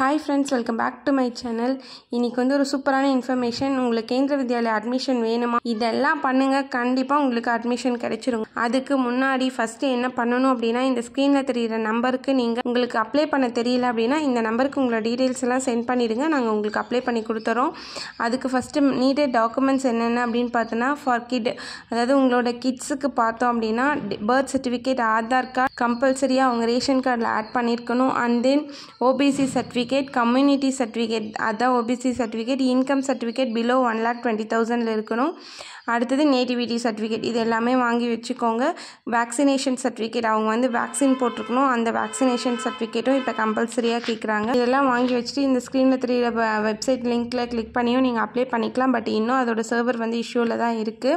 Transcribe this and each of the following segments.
hi friends welcome back to my channel இன்றைக்கி வந்து ஒரு சூப்பரான இன்ஃபர்மேஷன் உங்களுக்கு கேந்திர வித்யாலயா அட்மிஷன் வேணுமா இதெல்லாம் பண்ணுங்கள் கண்டிப்பாக உங்களுக்கு அட்மிஷன் கிடைச்சிரும் அதுக்கு முன்னாடி ஃபஸ்ட்டு என்ன பண்ணணும் அப்படின்னா இந்த ஸ்க்ரீனில் தெரிகிற நம்பருக்கு நீங்கள் உங்களுக்கு அப்ளை பண்ண தெரியல அப்படின்னா இந்த நம்பருக்கு உங்களோட டீட்டெயில்ஸ் எல்லாம் சென்ட் பண்ணிவிடுங்க நாங்கள் உங்களுக்கு அப்ளை பண்ணி கொடுத்துறோம் அதுக்கு ஃபஸ்ட்டு நீடட் டாக்குமெண்ட்ஸ் என்னென்ன அப்படின்னு பார்த்தோன்னா ஃபார் கிட் அதாவது உங்களோட கிட்ஸுக்கு பார்த்தோம் அப்படின்னா பர்த் சர்டிஃபிகேட் ஆதார் கார்டு கம்பல்சரியாக அவங்க ரேஷன் கார்டில் ஆட் பண்ணியிருக்கணும் and then OBC certificate certificate community certificate அதான் OBC certificate income certificate below one lakh twenty தௌசண்டில் இருக்கணும் அடுத்தது நேட்டிவிட்டி சர்டிஃபிகேட் இது எல்லாமே வாங்கி வச்சுக்கோங்க வேக்சினேஷன் சர்டிஃபிகேட் அவங்க வந்து வேக்சின் போட்டிருக்கணும் அந்த வேக்சினேஷன் சர்டிஃபிகேட்டும் இப்போ கம்பல்சரியாக கேட்குறாங்க இதெல்லாம் வாங்கி வச்சுட்டு இந்த ஸ்க்ரீனில் த்ரீ வெப்சைட் லிங்க்கில் கிளிக் பண்ணியும் நீங்கள் அப்ளை பண்ணிக்கலாம் பட் இன்னும் அதோட சர்வர் வந்து இஷ்யூவில் தான் இருக்குது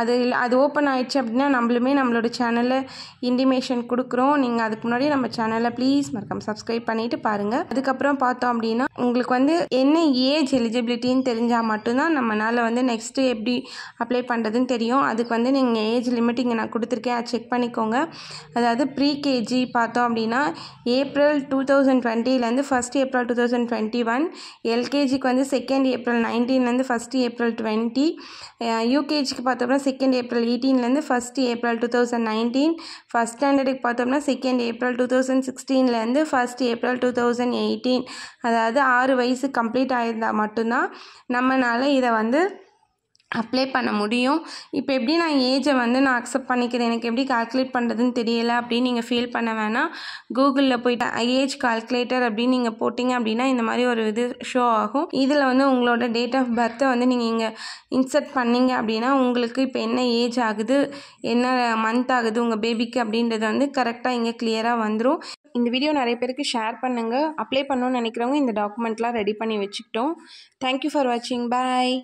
அது அது ஓப்பன் ஆயிடுச்சு அப்படின்னா நம்மளுமே நம்மளோட சேனலில் இன்டிமேஷன் கொடுக்குறோம் நீங்கள் அதுக்கு முன்னாடி நம்ம சேனலை ப்ளீஸ் மறக்காம சப்ஸ்கிரைப் பண்ணிவிட்டு பாருங்கள் அதுக்கப்புறம் அதுக்கப்புறம் பார்த்தோம் அப்படின்னா உங்களுக்கு வந்து என்ன ஏஜ் எலிஜிபிலிட்டின்னு தெரிஞ்சால் மட்டும்தான் நம்மளால் வந்து நெக்ஸ்ட்டு எப்படி அப்ளை பண்ணுறதுன்னு தெரியும் அதுக்கு வந்து நீங்கள் ஏஜ் லிமிட் இங்கே நான் கொடுத்துருக்கேன் அதை செக் பண்ணிக்கோங்க அதாவது ப்ரீ கேஜி பார்த்தோம் அப்படின்னா ஏப்ரல் டூ தௌசண்ட் டுவெண்ட்டிலேருந்து first April two thousand twenty one எல்கேஜிக்கு வந்து செகண்ட் ஏப்ரல் நைன்டீன்லேருந்து ஃபஸ்ட்டு ஏப்ரல் டுவெண்ட்டி யூகேஜிக்கு பார்த்தோம்னா செகண்ட் ஏப்ரல் எயிட்டீன்லேருந்து first April two thousand nineteen first ஸ்டாண்டர்டுக்கு பார்த்தோம்னா செகண்ட் ஏப்ரல் டூ தௌசண்ட் சிக்ஸ்டீன்லேருந்து first April two thousand eight eighteen அதாவது ஆறு வயசு கம்ப்ளீட் ஆயிருந்தால் மட்டும்தான் நம்மளால் இதை வந்து அப்ளை பண்ண முடியும் இப்போ எப்படி நான் ஏஜை வந்து நான் அக்செப்ட் பண்ணிக்கிறேன் எனக்கு எப்படி கால்குலேட் பண்ணுறதுன்னு தெரியலை அப்படின்னு நீங்கள் ஃபீல் பண்ண வேணாம் கூகுளில் போயிட்டு ஏஜ் கால்குலேட்டர் அப்படின்னு நீங்கள் போட்டிங்க அப்படின்னா இந்த மாதிரி ஒரு இது ஷோ ஆகும் இதில் வந்து உங்களோட டேட் ஆஃப் பர்த்தை வந்து நீங்கள் இங்கே இன்சர்ட் பண்ணிங்க அப்படின்னா உங்களுக்கு இப்போ என்ன ஏஜ் ஆகுது என்ன மந்த் ஆகுது உங்கள் பேபிக்கு அப்படின்றது வந்து கரெக்டாக இங்கே கிளியராக வந்துடும் இந்த வீடியோ நிறைய பேருக்கு ஷேர் பண்ணுங்கள் அப்ளை பண்ணணும்னு நினைக்கிறவங்க இந்த டாக்குமெண்ட்லாம் ரெடி பண்ணி வச்சுக்கிட்டோம் தேங்க்யூ ஃபார் வாட்சிங் பாய்